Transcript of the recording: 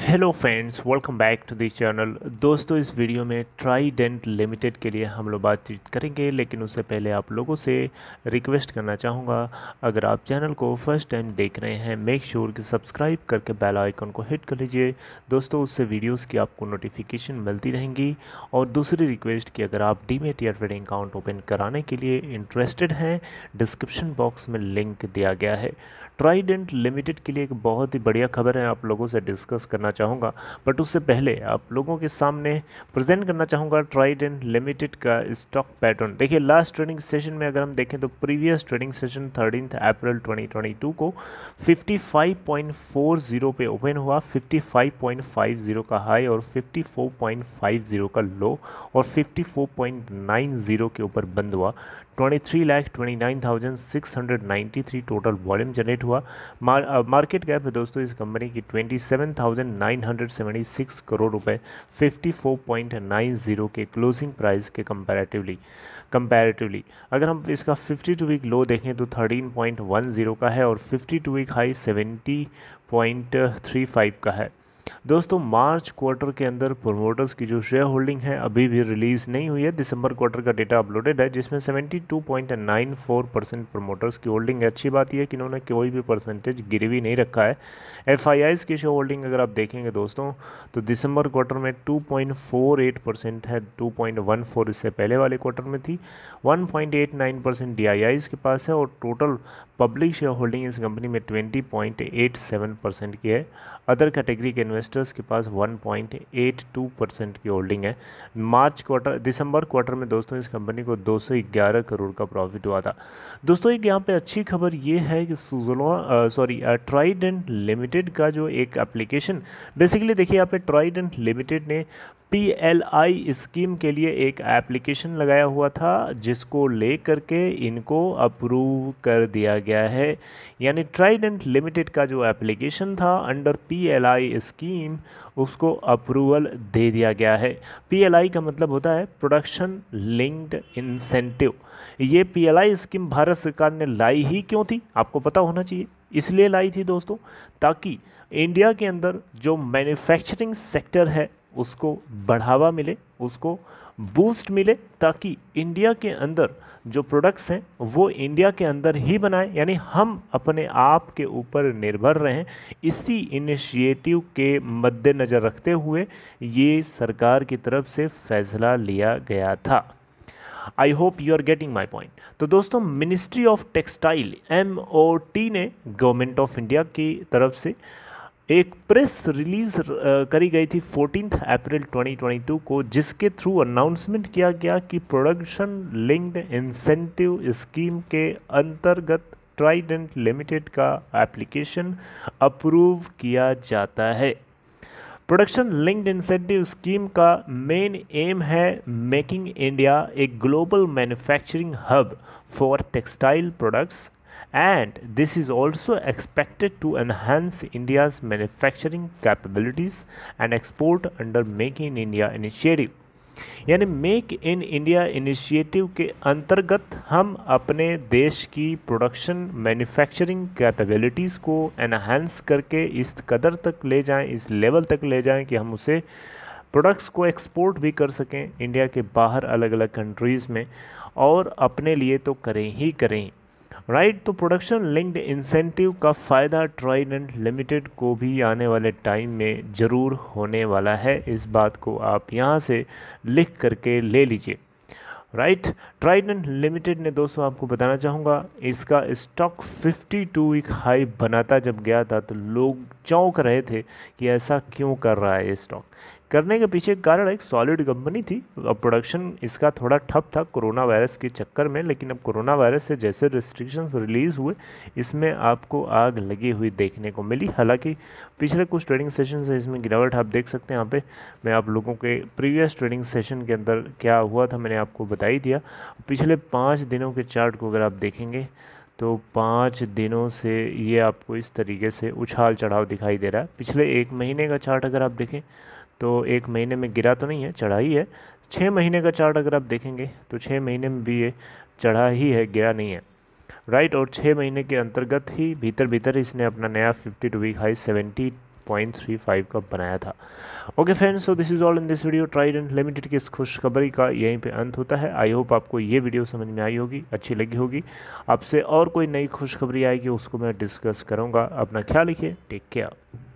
hello friends welcome back to this channel दोस्तों इस video में ट्राइडेंट लिमिटेड के लिए हम लोग बातचीत करेंगे लेकिन उससे पहले आप लोगों से रिक्वेस्ट करना चाहूँगा अगर आप चैनल को फर्स्ट टाइम देख रहे हैं मेक श्योर sure कि सब्सक्राइब करके बेल आइकन को हिट कर लीजिए दोस्तों उससे वीडियोस की आपको नोटिफिकेशन मिलती रहेंगी और दूसरी रिक्वेस्ट कि अगर आप मेट या ट्रेडिंग अकाउंट ओपन कराने के लिए इंटरेस्टेड हैं डिस्क्रिप्शन बॉक्स में लिंक दिया गया है ट्राइडेंट लिमिटेड के लिए एक बहुत ही बढ़िया खबर है आप लोगों से डिस्कस करना चाहूँगा बट उससे पहले आप लोगों के सामने प्रेजेंट करना चाहूँगा ट्राइडेंट लिमिटेड का स्टॉक पैटर्न देखिए लास्ट ट्रेडिंग सेशन में अगर हम देखें तो previous trading session thirteen April twenty को फिफ्टी पे ओपन हुआ फिफ्टी का हाई और फिफ्टी का लो और फिफ्टी के ऊपर बंद हुआ twenty three total volume generate हुआ हुआ मार, मार्केट कैप है दोस्तों इस कंपनी की 27,976 करोड़ रुपए 54.90 के क्लोजिंग प्राइस के कंपैरेटिवली कंपैरेटिवली अगर हम इसका 52 वीक लो देखें तो 13.10 का है और 52 वीक हाई 70.35 का है दोस्तों मार्च क्वार्टर के अंदर प्रोमोटर्स की जो शेयर होल्डिंग है अभी भी रिलीज़ नहीं हुई है दिसंबर क्वार्टर का डेटा अपलोडेड है जिसमें 72.94 परसेंट प्रोमोटर्स की होल्डिंग है अच्छी बात यह है कि इन्होंने कोई भी परसेंटेज गिरवी नहीं रखा है एफ की शेयर होल्डिंग अगर आप देखेंगे दोस्तों तो दिसंबर क्वार्टर में टू परसेंट है टू इससे पहले वाले क्वार्टर में थी वन परसेंट डी के पास है और टोटल पब्लिक शेयर होल्डिंग इस कंपनी में 20.87 परसेंट की है अदर कैटेगरी के इन्वेस्टर्स के पास 1.82 परसेंट की होल्डिंग है मार्च क्वार्टर दिसंबर क्वार्टर में दोस्तों इस कंपनी को 211 करोड़ का प्रॉफिट हुआ था दोस्तों एक यहाँ पे अच्छी खबर ये है कि सुजलोन सॉरी ट्राइडेंट लिमिटेड का जो एक एप्लीकेशन बेसिकली देखिए यहाँ पे ट्राइडेंट लिमिटेड ने पीएलआई स्कीम के लिए एक एप्लीकेशन लगाया हुआ था जिसको ले करके इनको अप्रूव कर दिया गया है यानी ट्राइडेंट लिमिटेड का जो एप्लीकेशन था अंडर पीएलआई स्कीम उसको अप्रूवल दे दिया गया है पीएलआई का मतलब होता है प्रोडक्शन लिंक्ड इंसेंटिव ये पीएलआई स्कीम भारत सरकार ने लाई ही क्यों थी आपको पता होना चाहिए इसलिए लाई थी दोस्तों ताकि इंडिया के अंदर जो मैन्युफैक्चरिंग सेक्टर है उसको बढ़ावा मिले उसको बूस्ट मिले ताकि इंडिया के अंदर जो प्रोडक्ट्स हैं वो इंडिया के अंदर ही बनाएं यानी हम अपने आप के ऊपर निर्भर रहें इसी इनिशिएटिव के मद्देनज़र रखते हुए ये सरकार की तरफ से फैसला लिया गया था I hope you are getting my point तो दोस्तों मिनिस्ट्री ऑफ टेक्सटाइल एम ने गवर्नमेंट ऑफ इंडिया की तरफ से एक प्रेस रिलीज़ uh, करी गई थी फोर्टीन अप्रैल 2022 को जिसके थ्रू अनाउंसमेंट किया गया कि प्रोडक्शन लिंक्ड इंसेंटिव स्कीम के अंतर्गत ट्राइडेंट लिमिटेड का एप्लीकेशन अप्रूव किया जाता है प्रोडक्शन लिंक्ड इंसेंटिव स्कीम का मेन एम है making India a global manufacturing hub for textile products and this is also expected to enhance India's manufacturing capabilities and export under Make in India initiative यानी make in India initiative के अंतर्गत हम अपने देश की production manufacturing capabilities को enhance करके इस कदर तक ले जाएं इस लेवल तक ले जाएं कि हम उसे प्रोडक्ट्स को एक्सपोर्ट भी कर सकें इंडिया के बाहर अलग अलग कंट्रीज़ में और अपने लिए तो करें ही करें राइट तो प्रोडक्शन लिंक्ड इंसेंटिव का फ़ायदा ट्राइडेंट लिमिटेड को भी आने वाले टाइम में ज़रूर होने वाला है इस बात को आप यहाँ से लिख करके ले लीजिए राइट ट्राइडेंट लिमिटेड ने दोस्तों आपको बताना चाहूँगा इसका स्टॉक 52 वीक हाई बनाता जब गया था तो लोग चौंक रहे थे कि ऐसा क्यों कर रहा है ये स्टॉक करने के पीछे कारण एक सॉलिड कंपनी थी अब प्रोडक्शन इसका थोड़ा ठप था कोरोना वायरस के चक्कर में लेकिन अब कोरोना वायरस से जैसे रिस्ट्रिक्शंस रिलीज़ हुए इसमें आपको आग लगी हुई देखने को मिली हालांकि पिछले कुछ ट्रेडिंग सेशन से इसमें गिरावट आप देख सकते हैं यहाँ पे मैं आप लोगों के प्रीवियस ट्रेडिंग सेशन के अंदर क्या हुआ था मैंने आपको बता ही दिया पिछले पाँच दिनों के चार्ट को अगर आप देखेंगे तो पाँच दिनों से ये आपको इस तरीके से उछाल चढ़ाव दिखाई दे रहा है पिछले एक महीने का चार्ट अगर आप देखें तो एक महीने में गिरा तो नहीं है चढ़ा ही है छः महीने का चार्ट अगर आप देखेंगे तो छः महीने में भी ये चढ़ा ही है गिरा नहीं है राइट और छः महीने के अंतर्गत ही भीतर भीतर इसने अपना नया fifty two week high seventy point three five का बनाया था okay friends so this is all in this video Trident limited की इस खुशखबरी का यहीं पे अंत होता है आई होप आपको ये वीडियो समझ में आई होगी अच्छी लगी होगी आपसे और कोई नई खुशखबरी आएगी उसको मैं डिस्कस करूँगा अपना ख्याल रखिए टेक केयर